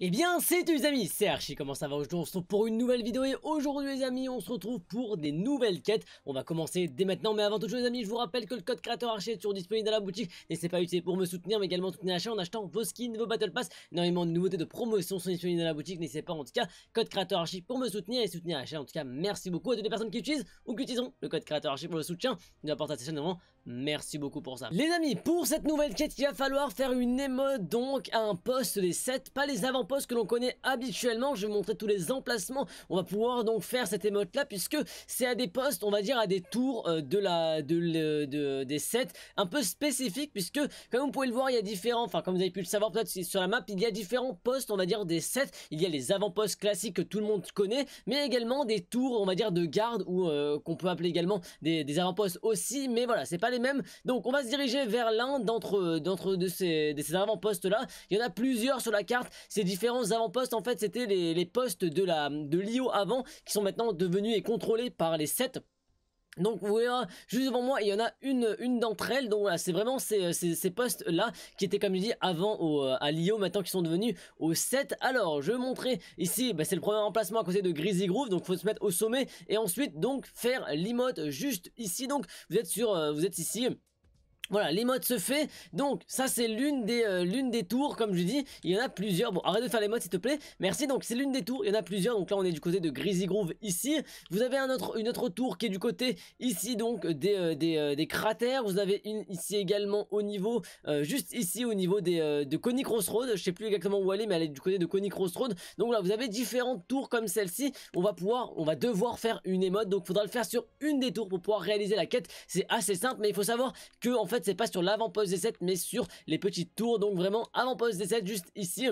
Et eh bien, c'est tout les amis, c'est Archie, comment ça va Aujourd'hui, on se retrouve pour une nouvelle vidéo et aujourd'hui, les amis, on se retrouve pour des nouvelles quêtes. On va commencer dès maintenant, mais avant tout les amis, je vous rappelle que le code créateur Archie est toujours disponible dans la boutique. N'hésitez pas à utiliser pour me soutenir, mais également soutenir la chaîne en achetant vos skins, vos battle pass. Énormément de nouveautés de promotion sont disponibles dans la boutique, n'hésitez pas en tout cas, code créateur Archie pour me soutenir et soutenir la chaîne. En tout cas, merci beaucoup à toutes les personnes qui utilisent ou qui utiliseront le code créateur Archie pour le soutien de la porte vraiment. Merci beaucoup pour ça. Les amis, pour cette nouvelle quête, il va falloir faire une émode donc à un poste des 7, pas les avant postes que l'on connaît habituellement. Je vais montrer tous les emplacements. On va pouvoir donc faire cette émote là puisque c'est à des postes, on va dire à des tours euh, de la, de, des sets un peu spécifiques puisque comme vous pouvez le voir, il y a différents, enfin comme vous avez pu le savoir peut-être sur la map, il y a différents postes, on va dire des sets. Il y a les avant-postes classiques que tout le monde connaît, mais également des tours, on va dire de garde ou euh, qu'on peut appeler également des, avant-postes aussi. Mais voilà, c'est pas les mêmes. Donc on va se diriger vers l'un d'entre d'entre de ces, avant-postes là. Il y en a plusieurs sur la carte. C'est différents avant-postes, en fait, c'était les, postes de la de l'IO avant qui sont maintenant devenus et contrôlés par les 7 donc vous voyez, hein, juste devant moi, il y en a une, une d'entre elles, donc voilà, c'est vraiment ces, ces, postes-là qui étaient, comme je dis, avant au, euh, à l'IO, maintenant qui sont devenus au 7. Alors, je vais montrer ici, bah, c'est le premier emplacement à côté de grizzly Groove, donc faut se mettre au sommet, et ensuite, donc, faire l'imote juste ici, donc, vous êtes sur, euh, vous êtes ici, voilà, l'émote se fait, donc ça c'est l'une des, euh, l'une des tours, comme je dis, il y en a plusieurs, bon arrête de faire les modes s'il te plaît, merci, donc c'est l'une des tours, il y en a plusieurs, donc là on est du côté de Greasy Groove ici, vous avez un autre, une autre tour qui est du côté ici donc des, euh, euh, des, cratères, vous avez une ici également au niveau, juste ici au niveau des, de Cross Crossroad, je sais plus exactement où elle est, mais elle est du côté de Cross Crossroad, donc là vous avez différentes tours comme celle-ci, on va pouvoir, on va devoir faire une émote, donc faudra le faire sur une des tours pour pouvoir réaliser la quête, c'est assez simple, mais il faut savoir que en fait fait, c'est pas sur l'avant-poste des 7 mais sur les petites tours. Donc vraiment, avant-poste des 7 juste ici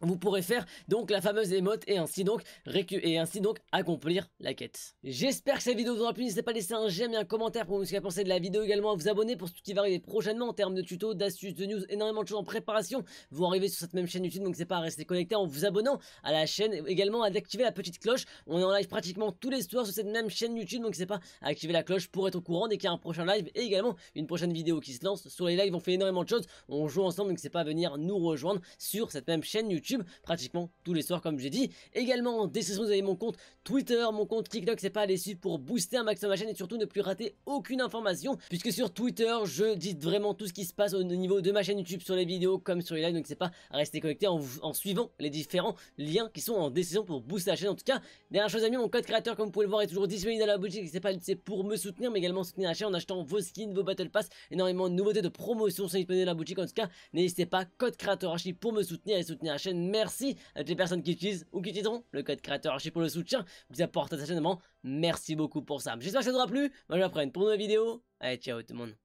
vous pourrez faire donc la fameuse émote et ainsi donc, et ainsi donc accomplir la quête. J'espère que cette vidéo vous aura plu, n'hésitez pas à laisser un j'aime et un commentaire pour dire ce que vous de la vidéo, également à vous abonner pour ce qui va arriver prochainement en termes de tutos, d'astuces, de news, énormément de choses en préparation. Vous arrivez sur cette même chaîne YouTube, donc c'est pas à rester connecté en vous abonnant à la chaîne, également à activer la petite cloche. On est en live pratiquement tous les soirs sur cette même chaîne YouTube, donc c'est pas à activer la cloche pour être au courant dès qu'il y a un prochain live et également une prochaine vidéo qui se lance. Sur les lives, on fait énormément de choses, on joue ensemble, donc c'est pas à venir nous rejoindre sur cette même chaîne YouTube pratiquement tous les soirs comme j'ai dit. Également, en décision vous avez mon compte Twitter, mon compte TikTok, c'est pas à suivre pour booster un maximum ma chaîne et surtout ne plus rater aucune information, puisque sur Twitter, je dis vraiment tout ce qui se passe au niveau de ma chaîne YouTube sur les vidéos comme sur les lives, donc c'est pas à rester connecté en, suivant les différents liens qui sont en décision pour booster la chaîne. En tout cas, dernière chose amis, mon code créateur comme vous pouvez le voir est toujours disponible dans la boutique, c'est pas c'est pour me soutenir mais également soutenir la chaîne en achetant vos skins, vos battle pass, énormément de nouveautés de promotion sont disponibles dans la boutique. En tout cas, n'hésitez pas, code créateur archi pour me soutenir et soutenir la chaîne Merci à toutes les personnes qui utilisent ou qui utiliseront le code créateur archi pour le soutien vous apporte cet Merci beaucoup pour ça. J'espère que ça vous aura plu. Moi, je vous pour une nouvelle vidéo. Allez, ciao tout le monde.